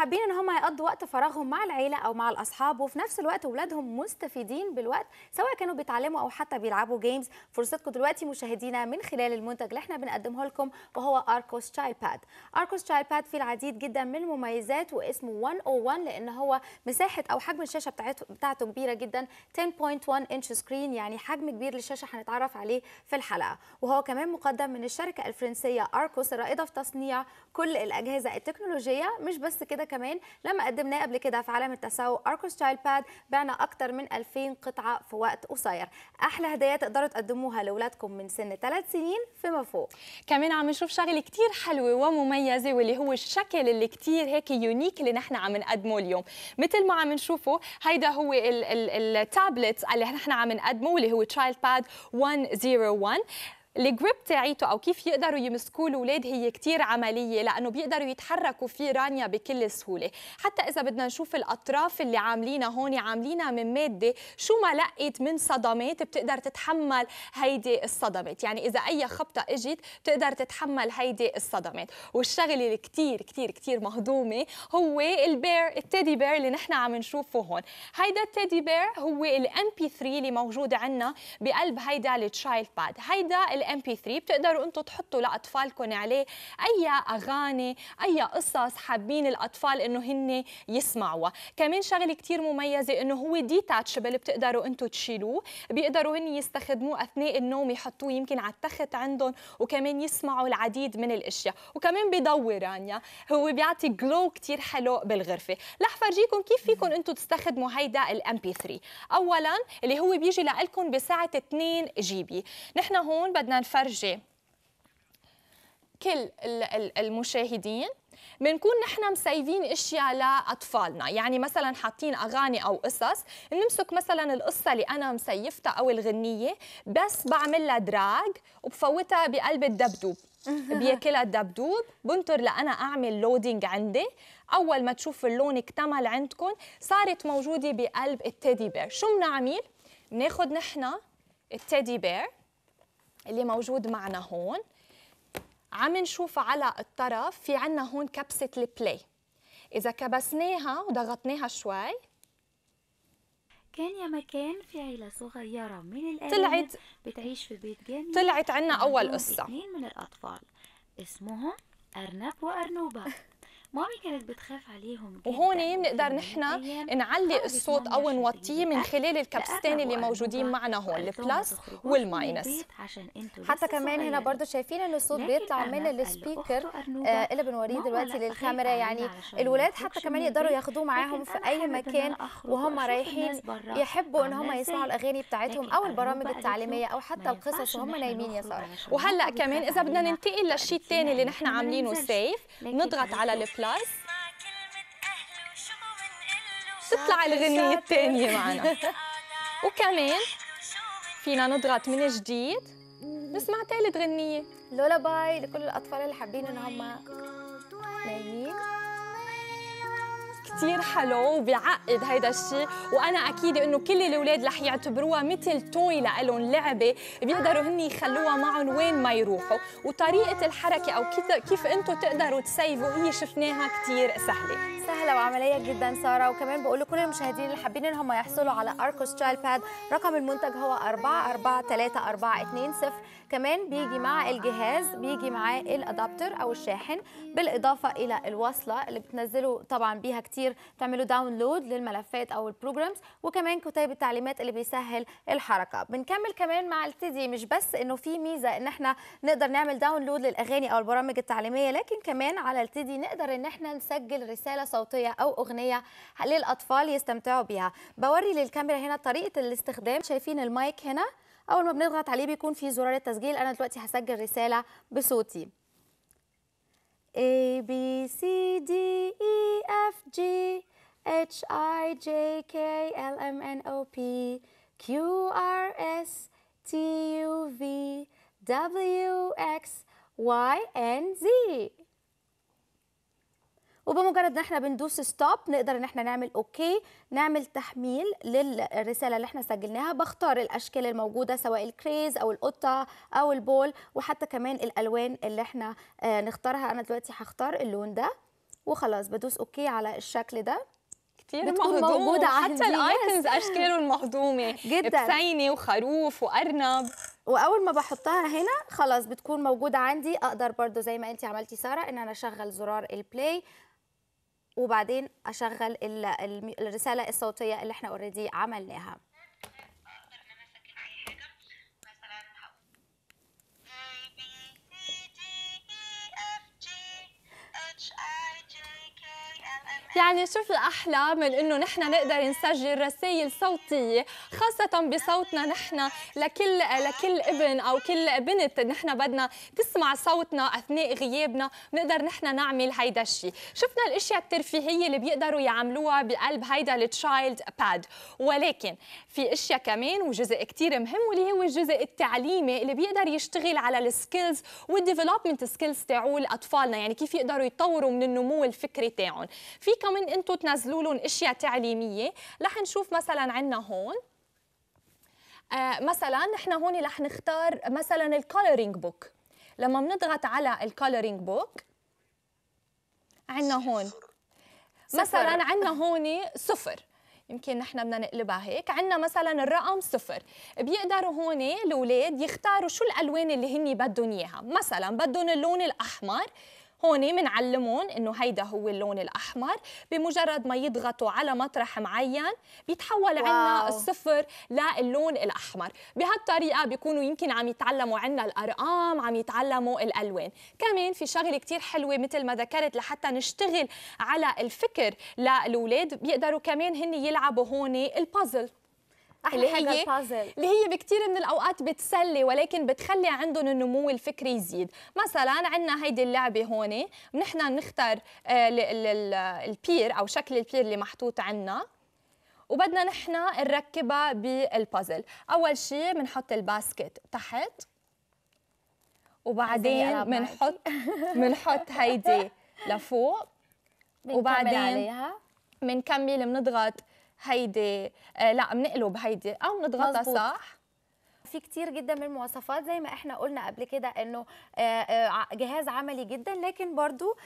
حابين ان هم يقضوا وقت فراغهم مع العيله او مع الاصحاب وفي نفس الوقت اولادهم مستفيدين بالوقت سواء كانوا بيتعلموا او حتى بيلعبوا جيمز فرصتكم دلوقتي مشاهدينا من خلال المنتج اللي احنا بنقدمه لكم وهو اركوس تشايل باد اركوس تشايل باد فيه العديد جدا من المميزات واسمه 101 لان هو مساحه او حجم الشاشه بتاعته بتاعته كبيره جدا 10.1 انش سكرين يعني حجم كبير للشاشه هنتعرف عليه في الحلقه وهو كمان مقدم من الشركه الفرنسيه اركوس الرائده في تصنيع كل الاجهزه التكنولوجيه مش بس كده كمان لما قدمناه قبل كده في عالم التسوق اركو ستايل باد بعنا اكتر من 2000 قطعه في وقت قصير احلى هدايا تقدروا تقدموها لاولادكم من سن 3 سنين فيما فوق كمان عم نشوف شغله كثير حلوه ومميزه واللي هو الشكل اللي كثير هيك يونيك اللي نحن عم نقدمه اليوم مثل ما عم نشوفه هيدا هو التابلت اللي نحن عم نقدمه اللي هو تشايلد باد 101 الجريب تاعيته او كيف يقدروا يمسكوا الاولاد هي كتير عمليه لانه بيقدروا يتحركوا في رانيا بكل سهوله حتى اذا بدنا نشوف الاطراف اللي عاملينها هون عاملينها من ماده شو ما لقيت من صدمات بتقدر تتحمل هيدي الصدمات يعني اذا اي خبطه اجت بتقدر تتحمل هيدي الصدمات والشغله اللي كتير كتير كتير مهضومه هو البير التيدي بير اللي نحن عم نشوفه هون هيدا التيدي بير هو الام بي 3 اللي موجود عندنا بقلب هيدا التشايلد باد هيدا الام بي 3 بتقدروا انتم تحطوا لاطفالكم عليه اي اغاني اي قصص حابين الاطفال انه هن يسمعوها كمان شغله كثير مميزه انه هو ديتاتشبل بتقدروا انتم تشيلوه بيقدروا هن يستخدموه اثناء النوم يحطوه يمكن على التخت عندهم وكمان يسمعوا العديد من الاشياء وكمان بيضوي يعني، رانيا هو بيعطي جلو كثير حلو بالغرفه رح فرجيكم كيف فيكم انتم تستخدموا هيدا الام بي 3 اولا اللي هو بيجي لكم بسعه 2 جيبي نحن هون بدنا بدنا نفرجي كل المشاهدين بنكون نحن مسيفين اشياء لاطفالنا يعني مثلا حاطين اغاني او قصص بنمسك مثلا القصه اللي انا مسيفتها او الغنيه بس بعمل لها دراج وبفوتها بقلب الدبدوب بياكلها الدبدوب بنطر لانا اعمل لودينج عندي اول ما تشوف اللون اكتمل عندكم صارت موجوده بقلب التيدي بير شو بنعمل بناخذ نحن التيدي بير اللي موجود معنا هون عم نشوف على الطرف في عنا هون كبسة البلاي إذا كبسناها وضغطناها شوي كان يا مكان في عيلة صغيرة من الأبناء طلعت بتعيش في بيت جميل طلعت عنا أول قصة من الأطفال اسمهم أرنب وأرنوبة مامي كانت بتخاف عليهم جدا وهون إيه بنقدر نحن نعلي الصوت او نوطيه من خلال الكبستين اللي موجودين معنا هون البلس والماينس حتى كمان هنا برضه شايفين ان الصوت بيطلع من السبيكر اللي آه، بنوريه دلوقتي للكاميرا يعني الولاد حتى كمان يقدروا ياخدوه معاهم في اي مكان وهم رايحين يحبوا ان هم يسمعوا الاغاني بتاعتهم او البرامج التعليميه او حتى القصص وهم نايمين يا ساره وهلا كمان اذا بدنا ننتقل للشيء الثاني اللي نحن عاملينه سيف نضغط على البلس بلس تطلع الغنية الثانية معنا وكمان فينا نضغط من جديد نسمع ثالث غنية لولا باي لكل الأطفال اللي حابين إنهم نايمين كثير حلو وبيعقد هيدا الشيء وانا اكيد انه كل الاولاد رح يعتبروها مثل توي لهم لعبه بيقدروا هن يخلوها معهم وين ما يروحوا وطريقه الحركه او كيف انتم تقدروا تسيفوا هي شفناها كثير سهله سهله وعمليه جدا ساره وكمان بقول لكل المشاهدين اللي حابين ان هم يحصلوا على اركوس تشايلد باد رقم المنتج هو 2 0 كمان بيجي مع الجهاز بيجي معاه الادابتر او الشاحن بالاضافه الى الوصله اللي بتنزلوا طبعا بيها كتير تعملوا داونلود للملفات او البروجرامز وكمان كتيب التعليمات اللي بيسهل الحركه بنكمل كمان مع التدي مش بس انه في ميزه ان احنا نقدر نعمل داونلود للاغاني او البرامج التعليميه لكن كمان على التدي نقدر ان احنا نسجل رساله صوتيه او اغنيه للاطفال يستمتعوا بيها بوري للكاميرا هنا طريقه الاستخدام شايفين المايك هنا اول ما بنضغط عليه بيكون في زرار التسجيل انا دلوقتي هسجل رساله بصوتي A B C D E F G H I J K L M N O P Q R S T U V W X Y and Z وبمجرد ان احنا بندوس ستوب نقدر ان احنا نعمل اوكي نعمل تحميل للرساله اللي احنا سجلناها بختار الاشكال الموجوده سواء الكريز او القطه او البول وحتى كمان الالوان اللي احنا آه، نختارها انا دلوقتي هختار اللون ده وخلاص بدوس اوكي على الشكل ده كتير مهضوم موجودة حتى الايكونز اشكاله المهضومه جدا بسيني وخروف وارنب واول ما بحطها هنا خلاص بتكون موجوده عندي اقدر برضو زي ما انت عملتي ساره ان انا اشغل زرار البلاي وبعدين اشغل الرساله الصوتيه اللي احنا اوريدي عملناها يعني شو الاحلى من انه نحن نقدر نسجل رسائل صوتيه خاصة بصوتنا نحن لكل لكل ابن أو كل بنت نحن بدنا تسمع صوتنا أثناء غيابنا بنقدر نحن نعمل هيدا الشيء شفنا الأشياء الترفيهية اللي بيقدروا يعملوها بقلب هيدا التشايلد باد ولكن في أشياء كمان وجزء كتير مهم واللي هو الجزء التعليمي اللي بيقدر يشتغل على السكيلز والديفلوبمنت سكيلز تاعو أطفالنا يعني كيف يقدروا يطوروا من النمو الفكري تاعهم في كمان انتم تنزلوا لهم اشياء تعليميه رح نشوف مثلا عندنا هون آه، مثلا نحن هون رح نختار مثلا الكولورينج بوك لما بنضغط على الكولورينج بوك عندنا هون مثلا عندنا هون صفر يمكن نحن بدنا نقلبها هيك عندنا مثلا الرقم صفر بيقدروا هون الاولاد يختاروا شو الالوان اللي هن بدهم اياها مثلا بدهم اللون الاحمر هون بنعلمهم انه هيدا هو اللون الاحمر بمجرد ما يضغطوا على مطرح معين بيتحول عنا الصفر للون الاحمر بهالطريقه بيكونوا يمكن عم يتعلموا عنا الارقام عم يتعلموا الالوان كمان في شغله كثير حلوه مثل ما ذكرت لحتى نشتغل على الفكر للاولاد بيقدروا كمان هن يلعبوا هون البازل احلى اللي هي اللي هي بكثير من الاوقات بتسلي ولكن بتخلي عندهم النمو الفكري يزيد مثلا عندنا هيدي اللعبه هون نحن بنختار البير آه، او شكل البير اللي محطوط عندنا وبدنا نحن نركبها بالبازل اول شيء بنحط الباسكت تحت وبعدين بنحط بنحط هيدي لفوق وبعدين بنكمل عليها بنكمل بنضغط هيدي آه، لا بنقلب هيدي او بنضغطها صح في كتير جدا من المواصفات زي ما احنا قلنا قبل كده انه آه، آه، جهاز عملي جدا لكن برضو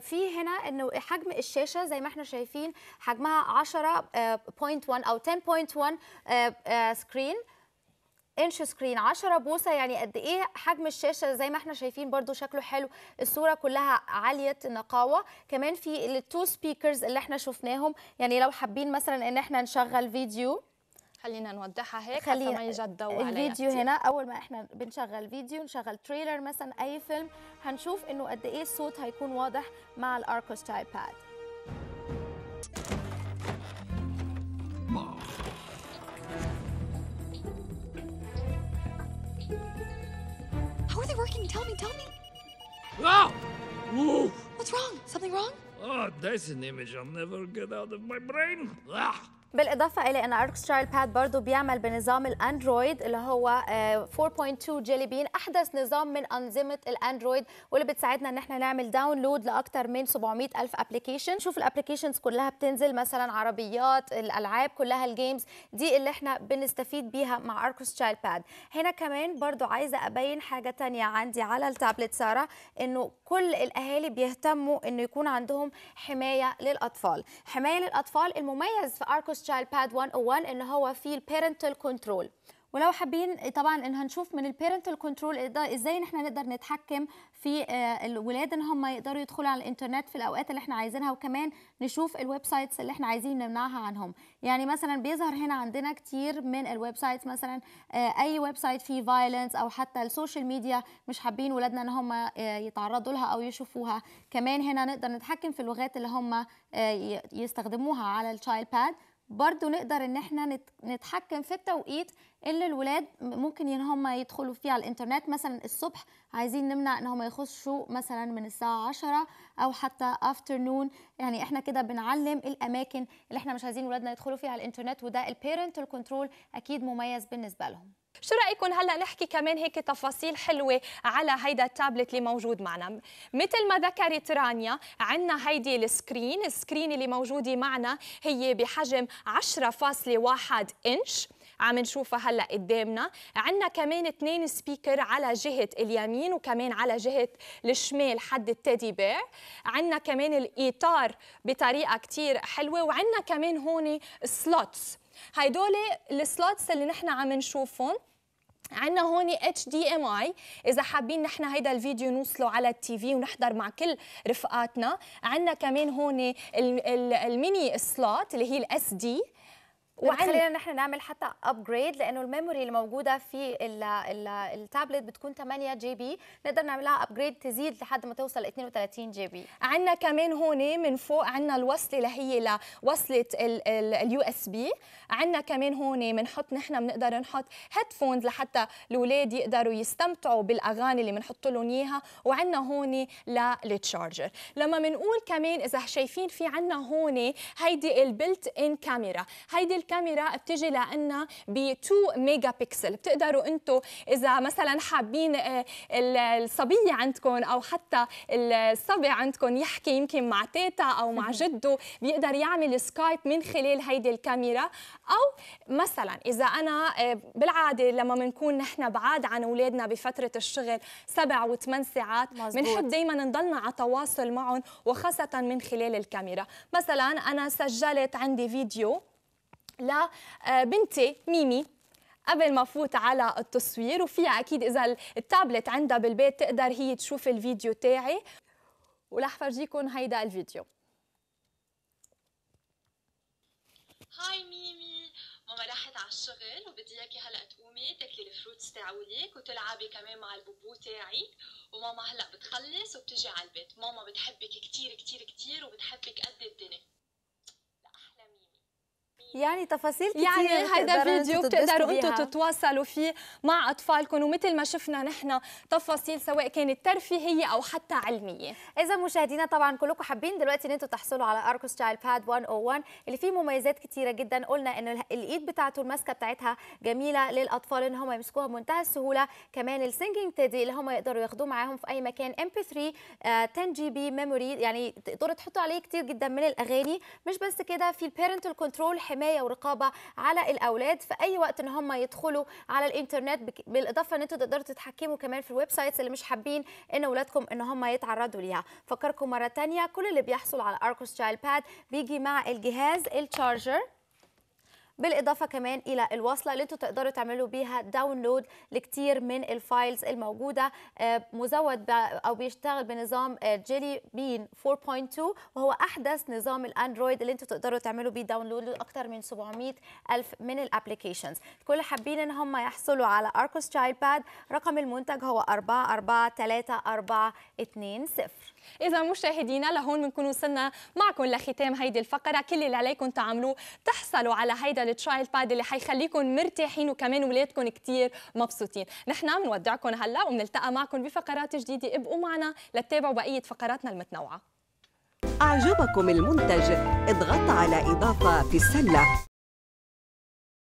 في هنا انه حجم الشاشه زي ما احنا شايفين حجمها 10.1 او 10.1 سكرين انش سكرين 10 بوصه يعني قد ايه حجم الشاشه زي ما احنا شايفين برده شكله حلو الصوره كلها عاليه النقاوه كمان في التو سبيكرز اللي احنا شفناهم يعني لو حابين مثلا ان احنا نشغل فيديو خلينا نوضحها هيك خلينا الفيديو هنا اول ما احنا بنشغل فيديو نشغل تريلر مثلا اي فيلم هنشوف انه قد ايه الصوت هيكون واضح مع الاركوستاي باد working. Tell me, tell me. Ah! Ooh. What's wrong? Something wrong? Oh, ah, that's an image I'll never get out of my brain. Ah! بالاضافه الى ان ارك ستايل باد برضه بيعمل بنظام الاندرويد اللي هو 4.2 آه، جيلي بين احدث نظام من انظمه الاندرويد واللي بتساعدنا ان احنا نعمل داونلود لاكثر من 700 الف ابلكيشن شوف الابلكيشنز كلها بتنزل مثلا عربيات الالعاب كلها الجيمز دي اللي احنا بنستفيد بيها مع ارك ستايل باد هنا كمان برضه عايزه ابين حاجه تانية عندي على التابلت ساره انه كل الاهالي بيهتموا انه يكون عندهم حمايه للاطفال حمايه للاطفال المميز في ارك تشايلد باد 101 ان هو في البيرنتال كنترول ولو حابين طبعا ان هنشوف من البيرنتال كنترول ازاي ان احنا نقدر نتحكم في آه، الولاد ان هم يقدروا يدخلوا على الانترنت في الاوقات اللي احنا عايزينها وكمان نشوف الويب سايتس اللي احنا عايزين نمنعها عنهم يعني مثلا بيظهر هنا عندنا كتير من الويب سايتس مثلا آه، اي ويب سايت فيه فايلنس او حتى السوشيال ميديا مش حابين ولادنا ان هم آه، يتعرضوا لها او يشوفوها كمان هنا نقدر نتحكم في اللغات اللي هم يستخدموها على التشايلد باد برضو نقدر ان احنا نتحكم في التوقيت اللي الولاد ممكن ان هم يدخلوا فيه على الانترنت مثلا الصبح عايزين نمنع ان هم يخشوا مثلا من الساعه 10 او حتى افترنون يعني احنا كده بنعلم الاماكن اللي احنا مش عايزين ولادنا يدخلوا فيها على الانترنت وده البيرنتال كنترول اكيد مميز بالنسبه لهم شو رايكم هلا نحكي كمان هيك تفاصيل حلوه على هيدا التابلت اللي موجود معنا مثل ما ذكرت رانيا عندنا هيدي السكرين السكرين اللي موجوده معنا هي بحجم 10.1 انش عم نشوفها هلا قدامنا عندنا كمان اثنين سبيكر على جهه اليمين وكمان على جهه الشمال حد التيدي بير عندنا كمان الاطار بطريقه كثير حلوه وعندنا كمان هون سلوتس هيدول السلوتس اللي نحن عم نشوفهم عندنا هون اتش دي ام اي اذا حابين نحن هيدا الفيديو نوصله على التي في ونحضر مع كل رفقاتنا عندنا كمان هون الميني سلوت اللي هي الاس دي وعن... خلينا نحن نعمل حتى ابجريد لانه الميموري اللي موجوده في التابلت بتكون 8 جي بي نقدر نعملها ابجريد تزيد لحد ما توصل 32 جي بي عندنا كمان هون من فوق عندنا الوصله اللي هي لوصله اليو اس بي عندنا كمان هون بنحط نحن بنقدر نحط هيدفونز لحتى الاولاد يقدروا يستمتعوا بالاغاني اللي بنحط لهم اياها وعندنا هون للتشارجر لما بنقول كمان اذا شايفين في عندنا هون هيدي البلت ان كاميرا هيدي الكاميرا بتجي لنا ب 2 ميجا بكسل بتقدروا انتم اذا مثلا حابين آه، الصبيه عندكم او حتى الصبي عندكم يحكي يمكن مع تيتا او مع جده بيقدر يعمل سكايب من خلال هيدي الكاميرا او مثلا اذا انا آه، بالعاده لما بنكون نحن بعاد عن اولادنا بفتره الشغل سبع وثمان ساعات بنحب دائما نضلنا على تواصل معهم وخاصه من خلال الكاميرا مثلا انا سجلت عندي فيديو لبنتي آه، ميمي قبل ما فوت على التصوير وفيها اكيد اذا التابلت عندها بالبيت تقدر هي تشوف الفيديو تاعي ورح فرجيكم هيدا الفيديو هاي ميمي ماما راحت على الشغل وبدي اياكي هلا تقومي تاكلي الفروتس تاعولك وتلعبي كمان مع البوبو تاعي وماما هلا بتخلص وبتجي على البيت ماما بتحبك كثير كثير كثير وبتحبك قد الدنيا يعني تفاصيل كثير يعني هذا فيديو بتقدروا انتم تتواصلوا فيه مع اطفالكم ومثل ما شفنا نحن تفاصيل سواء كانت ترفيهيه او حتى علميه اذا مشاهدينا طبعا كلكم حابين دلوقتي ان انتم تحصلوا على اركو ستايل باد 101 اللي فيه مميزات كثيره جدا قلنا ان الايد بتاعته الماسكه بتاعتها جميله للاطفال ان هم يمسكوها بمنتهى السهوله كمان السينجينج تيدي اللي هم يقدروا ياخدوه معاهم في اي مكان ام بي 3 10 جي بي ميموري يعني تقدروا تحطوا عليه كتير جدا من الاغاني مش بس كده في البيرنتال كنترول حمايه حمايه ورقابه على الاولاد في اي وقت ان هم يدخلوا على الانترنت بالاضافه ان انتوا تقدروا تتحكموا كمان في الويب سايتس اللي مش حابين ان اولادكم ان هم يتعرضوا ليها فكركم مره ثانيه كل اللي بيحصل على اركوس تشايلد باد بيجي مع الجهاز التشارجر بالاضافه كمان الى الوصله اللي انتم تقدروا تعملوا بيها داونلود لكتير من الفايلز الموجوده آه، مزود او بيشتغل بنظام جيلي بين 4.2 وهو احدث نظام الاندرويد اللي انتم تقدروا تعملوا بيه داونلود لاكثر من 700 الف من الابلكيشنز كل حابين ان هم يحصلوا على اركوس تشايلد باد رقم المنتج هو 443420 اذا مشاهدينا لهون بنكون وصلنا معكم لختام هيدي الفقره كل اللي عليكم تعملوه تحصلوا على هيدا للتشايلد باد اللي حيخليكم مرتاحين وكمان ولادكم كثير مبسوطين نحن بنودعكم هلا وبنلتقى معكم بفقرات جديده ابقوا معنا لتتابعوا بقيه فقراتنا المتنوعه أعجبكم المنتج؟ اضغط على إضافة في السلة